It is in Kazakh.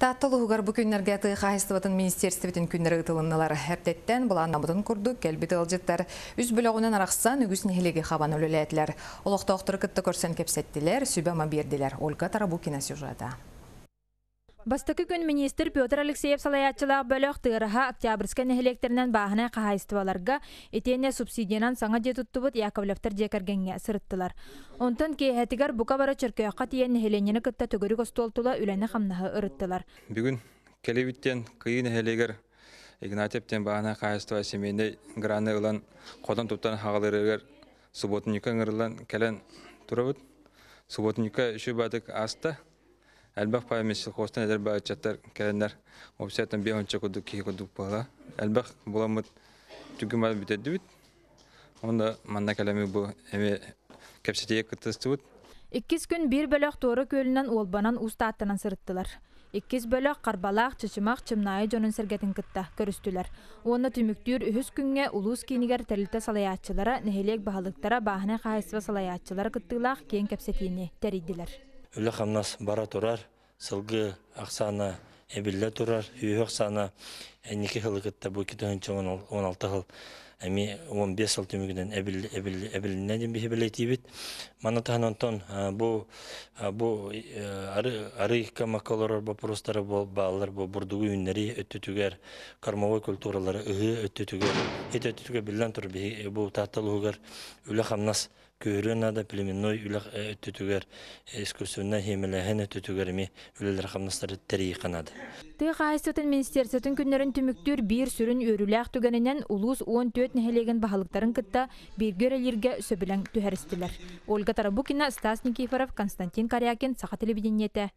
Таттылы ғығар бұ күннерге тұйық айыстыбытын министерсті бітін күннері ұтылыннылар әрдеттен күрді кәлбеті Үз бүліғынан арақсан үгісін хелеге қабан өлілі әтілер. Олықты оқтыры күтті көрсен кепсеттілер, сүйбәма берділер. Ольга Тарабукина сюжеті. Бастакы күн министр Петр Алексеев салаятчылақ бөлөк тыраха октябрьскен эхлектеринен баахына кахайстыбаларга этене субсидиянан саңа жетуттубут Яковлевтер жекергенге сырыттылар. Онтан кейхетигер бука бара чыркыякка тиен эхленени кытта төгөрүк остолтула үлени хамнаһы ырыттылар. Бүгүн келебиттен кыйын эхлегер Игнатьевтен баахына кахайстыба семейне граны ылан кодан туптан хагалырыгер субботника ырылан келен турабыт. Субботуника үшү аста Әлбәқ паймешіл қостан әдірбә әтчаттар кәлінлер. Обсиятын бе өнче күдік кейі күдік бұла. бұламыд түгім әл бітеді бүт. Онда манна әме күттісті Иккіз күн бір бөлік торы көлінен олбанан ұста аттынан сұрыттылар. Иккіз карбалак қарбалақ, чычымақ, чымнайы жонын сіргетін кітті көрістілер. Оны түміктір үхіз күнге ұлыс кейінігер тәрілті салаятчылара, нәхелек бағалықтара бағына қайысыва салаятчылара кіттілақ кейін кәпсетейіне тәрейділер үлі қамнас бара тұрар, сылғы ақсаны әбілі тұрар, үйі ақсаны әнеке қылығытта бұл кеті ғынчың 16 қыл. Әме 15 қыл түмігінен әбіліне ден бігі білі тейбіт. Мана тағынан тон ә, бұл ә, ә, ары камакаларар вопростары бұл бағалар бұл бұрдығы үннері өттетігер, кармовой культуралары үгі өттетігер, ет өттетігер білден тұр бұл татталығығыр үлі қамнас көрөн ада племенной үлэх төтөгөр э, э, искусственно хемелеһен төтөгөрми үлелер хамнастары тери канады. Ты хайсытын министерсетин күннөрүн түмүктүр бир сүрүн өрүлэх түгөнүнөн улус 14 нехелеген баһалыктарын кытта биргөр элирге сөбүлән төһәрстиләр. Ольга Тарабукина, Стас Никифоров, Константин корякин Саха телевидениете,